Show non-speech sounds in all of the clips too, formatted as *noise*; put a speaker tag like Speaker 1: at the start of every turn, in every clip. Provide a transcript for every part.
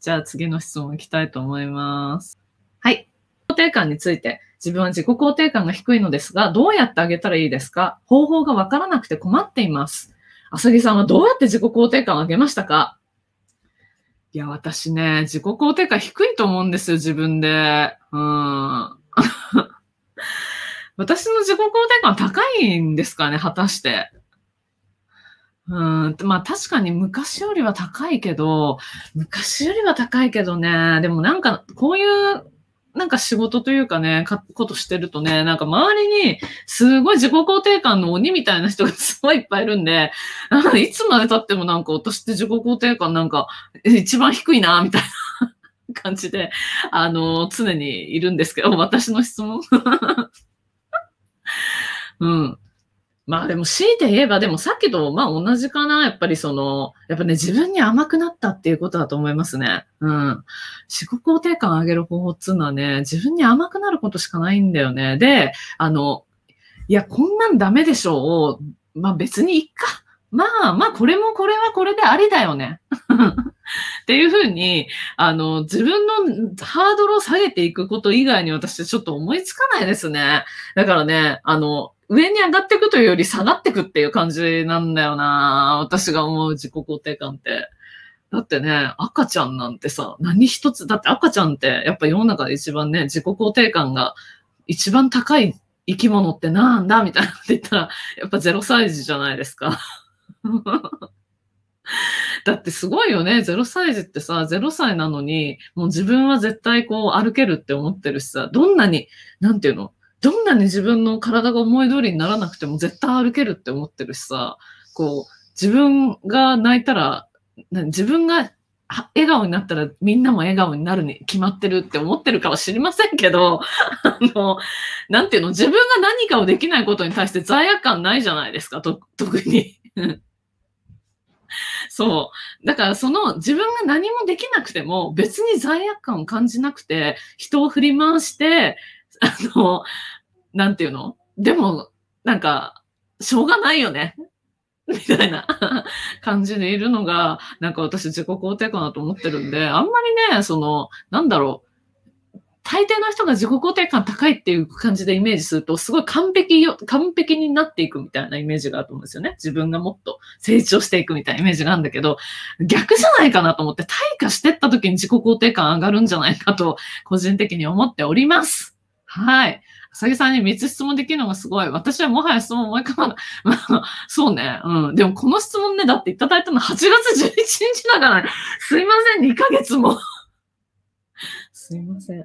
Speaker 1: じゃあ次の質問いきたいと思います。はい。肯定感について。自分は自己肯定感が低いのですが、どうやってあげたらいいですか方法がわからなくて困っています。あさぎさんはどうやって自己肯定感を上げましたかいや、私ね、自己肯定感低いと思うんですよ、自分で。うん。*laughs* 私の自己肯定感高いんですかね、果たして。うんまあ確かに昔よりは高いけど、昔よりは高いけどね、でもなんかこういうなんか仕事というかね、かことしてるとね、なんか周りにすごい自己肯定感の鬼みたいな人がすごいいっぱいいるんで、いつまで経ってもなんか私って自己肯定感なんか一番低いな、みたいな *laughs* 感じで、あの、常にいるんですけど、私の質問 *laughs* うん。まあでも強いて言えば、でもさっきとまあ同じかな。やっぱりその、やっぱね、自分に甘くなったっていうことだと思いますね。うん。自己肯定感上げる方法っつうのはね、自分に甘くなることしかないんだよね。で、あの、いや、こんなんダメでしょうまあ別にいっかまあまあ、これもこれはこれでありだよね。*laughs* っていうふうに、あの、自分のハードルを下げていくこと以外に私ちょっと思いつかないですね。だからね、あの、上に上がっていくというより下がっていくっていう感じなんだよな私が思う自己肯定感って。だってね、赤ちゃんなんてさ、何一つ、だって赤ちゃんってやっぱ世の中で一番ね、自己肯定感が一番高い生き物ってなんだみたいなって言ったら、やっぱ0歳児じゃないですか。*laughs* だってすごいよね。0歳児ってさ、0歳なのに、もう自分は絶対こう歩けるって思ってるしさ、どんなに、なんていうのどんなに自分の体が思い通りにならなくても絶対歩けるって思ってるしさ、こう、自分が泣いたら、自分が笑顔になったらみんなも笑顔になるに決まってるって思ってるかは知りませんけど、あの、なんていうの、自分が何かをできないことに対して罪悪感ないじゃないですか、特に。*laughs* そう。だからその自分が何もできなくても別に罪悪感を感じなくて人を振り回して、*laughs* あの、なんていうのでも、なんか、しょうがないよね。*laughs* みたいな感じでいるのが、なんか私自己肯定感だと思ってるんで、あんまりね、その、なんだろう、大抵の人が自己肯定感高いっていう感じでイメージすると、すごい完璧よ、完璧になっていくみたいなイメージがあると思うんですよね。自分がもっと成長していくみたいなイメージがあるんだけど、逆じゃないかなと思って、退化してった時に自己肯定感上がるんじゃないかと、個人的に思っております。はい。さぎさんに3つ質問できるのがすごい。私はもはや質問思い浮かばない。そうね。うん。でもこの質問ね、だっていただいたの8月11日だから、すいません、2ヶ月もすいません。*laughs*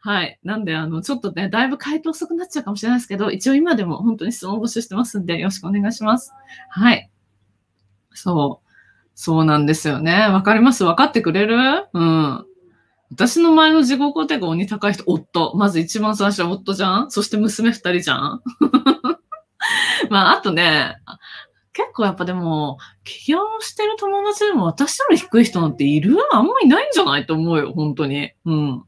Speaker 1: はい。なんで、あの、ちょっとね、だいぶ回答遅くなっちゃうかもしれないですけど、一応今でも本当に質問募集してますんで、よろしくお願いします。はい。そう。そうなんですよね。わかりますわかってくれるうん。私の前の自己肯定が鬼高い人、夫。まず一番最初は夫じゃんそして娘二人じゃん *laughs* まあ、あとね、結構やっぱでも、起業してる友達でも私より低い人なんているあんまりないんじゃないと思うよ、本当に。うん。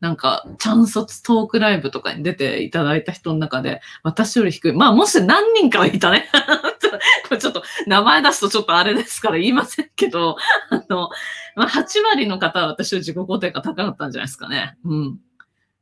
Speaker 1: なんか、チャンソツトークライブとかに出ていただいた人の中で、私より低い。まあ、もし何人かはいたね。こ *laughs* れちょっと、名前出すとちょっとあれですから言いませんけど、あの、まあ、8割の方は私は自己肯定が高かったんじゃないですかね。うん。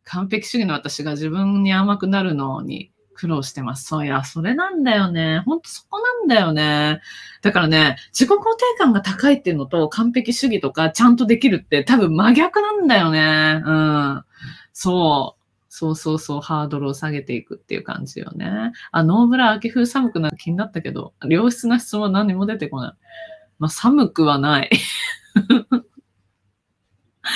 Speaker 1: 完璧主義の私が自分に甘くなるのに苦労してます。そういや、それなんだよね。ほんとそこなんだよね。だからね、自己肯定感が高いっていうのと、完璧主義とか、ちゃんとできるって多分真逆なんだよね。うん。そう。そうそうそう、ハードルを下げていくっていう感じよね。あ、ノーブラ秋風寒くなる気になったけど、良質な質問は何も出てこない。まあ、寒くはない。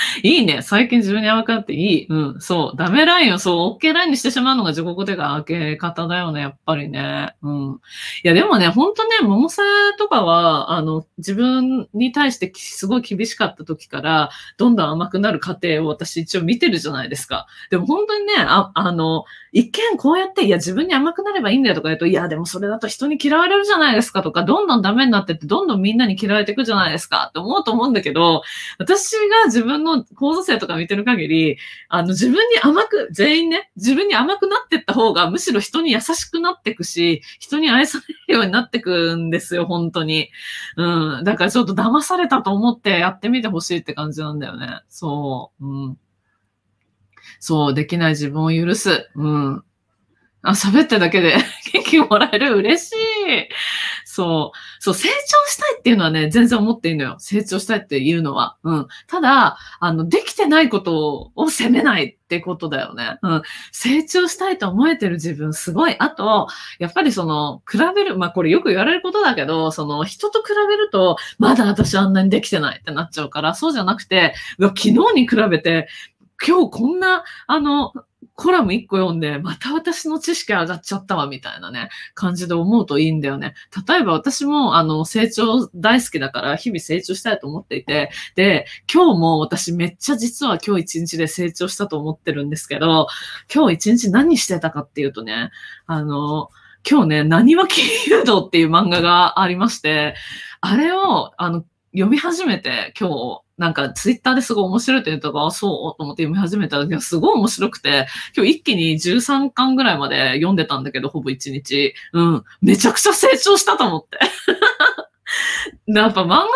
Speaker 1: *laughs* いいね。最近自分に甘くなっていい。うん、そう。ダメラインをそう、OK ラインにしてしまうのが自己肯定感上け方だよね、やっぱりね。うん。いや、でもね、ほんとね、桃瀬とかは、あの、自分に対してすごい厳しかった時から、どんどん甘くなる過程を私一応見てるじゃないですか。でも本当にね、ああの、一見こうやって、いや、自分に甘くなればいいんだよとか言うと、いや、でもそれだと人に嫌われるじゃないですかとか、どんどんダメになってって、どんどんみんなに嫌われていくじゃないですかって思うと思うんだけど、私が自分のの構造性とか見てる限り、あの、自分に甘く、全員ね、自分に甘くなってった方が、むしろ人に優しくなってくし、人に愛されるようになってくんですよ、本当に。うん。だからちょっと騙されたと思ってやってみてほしいって感じなんだよね。そう。うん。そう、できない自分を許す。うん。あ、喋っただけで *laughs* 元気もらえる。嬉しい。そう。そう、成長したいっていうのはね、全然思っていいのよ。成長したいっていうのは。うん。ただ、あの、できてないことを責めないってことだよね。うん。成長したいと思えてる自分すごい。あと、やっぱりその、比べる、まあこれよく言われることだけど、その、人と比べると、まだ私あんなにできてないってなっちゃうから、そうじゃなくて、昨日に比べて、今日こんな、あの、コラム1個読んで、また私の知識上がっちゃったわ、みたいなね、感じで思うといいんだよね。例えば私も、あの、成長大好きだから、日々成長したいと思っていて、で、今日も私めっちゃ実は今日一日で成長したと思ってるんですけど、今日一日何してたかっていうとね、あの、今日ね、何は金融道っていう漫画がありまして、あれを、あの、読み始めて今日、なんかツイッターですごい面白いって言ったから、そうと思って読み始めたら、すごい面白くて、今日一気に13巻ぐらいまで読んでたんだけど、ほぼ1日。うん。めちゃくちゃ成長したと思って。やっぱ漫画って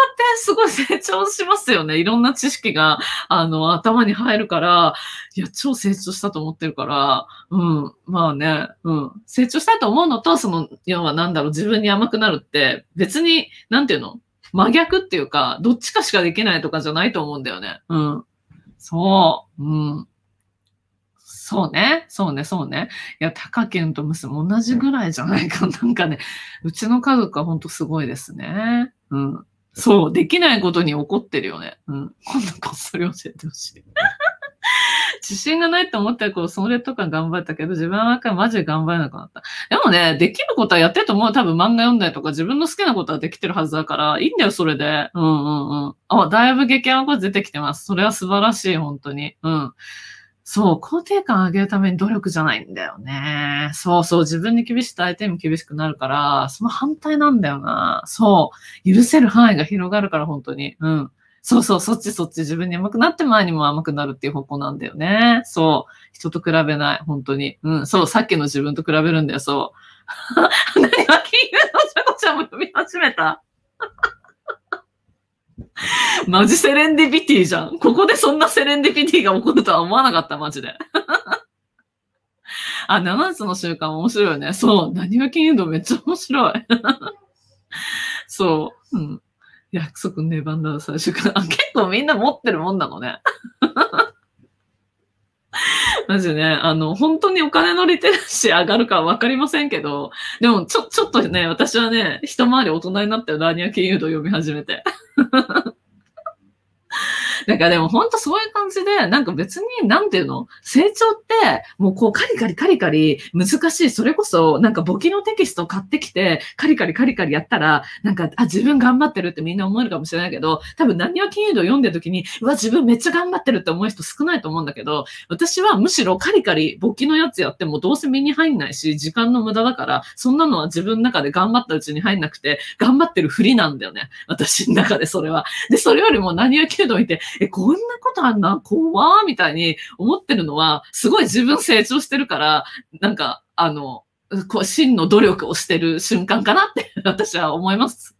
Speaker 1: すごい成長しますよね。いろんな知識が、あの、頭に入るから、いや、超成長したと思ってるから、うん、まあね、うん。成長したいと思うのと、その、要はなんだろう、自分に甘くなるって、別に、なんていうの真逆っていうか、どっちかしかできないとかじゃないと思うんだよね。うん。そう。うん。そうね。そうね、そうね。いや、高健と娘も同じぐらいじゃないか。*laughs* なんかね、うちの家族はほんとすごいですね。うん。そう、できないことに怒ってるよね。うん。今度こっそり教えてほしい。自信がないと思ったら、こう、それとか頑張ったけど、自分はなんかマジで頑張れなくなった。でもね、できることはやってると思う。多分漫画読んだりとか、自分の好きなことはできてるはずだから、いいんだよ、それで。うんうんうん。あ、だいぶ激暗のこと出てきてます。それは素晴らしい、本当に。うん。そう、肯定感上げるために努力じゃないんだよね。そうそう、自分に厳しいと相手にも厳しくなるから、その反対なんだよな。そう、許せる範囲が広がるから、本当に。うん。そうそう、そっちそっち、自分に甘くなって前にも甘くなるっていう方向なんだよね。そう。人と比べない、本当に。うん、そう、さっきの自分と比べるんだよ、そう。何は金融のちゃこちゃんも読み始めた *laughs* マジセレンディピティじゃん。ここでそんなセレンディピティが起こるとは思わなかった、マジで。*laughs* あ、7つの習慣面白いよね。そう。何は金融動、めっちゃ面白い。*laughs* そう。うん。約束ねばんだ最初から。結構みんな持ってるもんなのね。*laughs* マジね、あの、本当にお金のリテラシー上がるかわかりませんけど、でもちょ、ちょっとね、私はね、一回り大人になったよ、ラーニア金融と読み始めて。なんかでも本当そういう感じで、なんか別に、なんていうの成長って、もうこうカリカリカリカリ難しい。それこそ、なんか簿記のテキストを買ってきて、カリカリカリカリやったら、なんか、あ、自分頑張ってるってみんな思えるかもしれないけど、多分何は金融道読んでる時に、うわ、自分めっちゃ頑張ってるって思う人少ないと思うんだけど、私はむしろカリカリ簿記のやつやってもどうせ身に入んないし、時間の無駄だから、そんなのは自分の中で頑張ったうちに入んなくて、頑張ってるふりなんだよね。私の中でそれは。で、それよりも何や金融道見て、え、こんなことあんな、怖みたいに思ってるのは、すごい自分成長してるから、なんか、あの、こう、真の努力をしてる瞬間かなって、私は思います。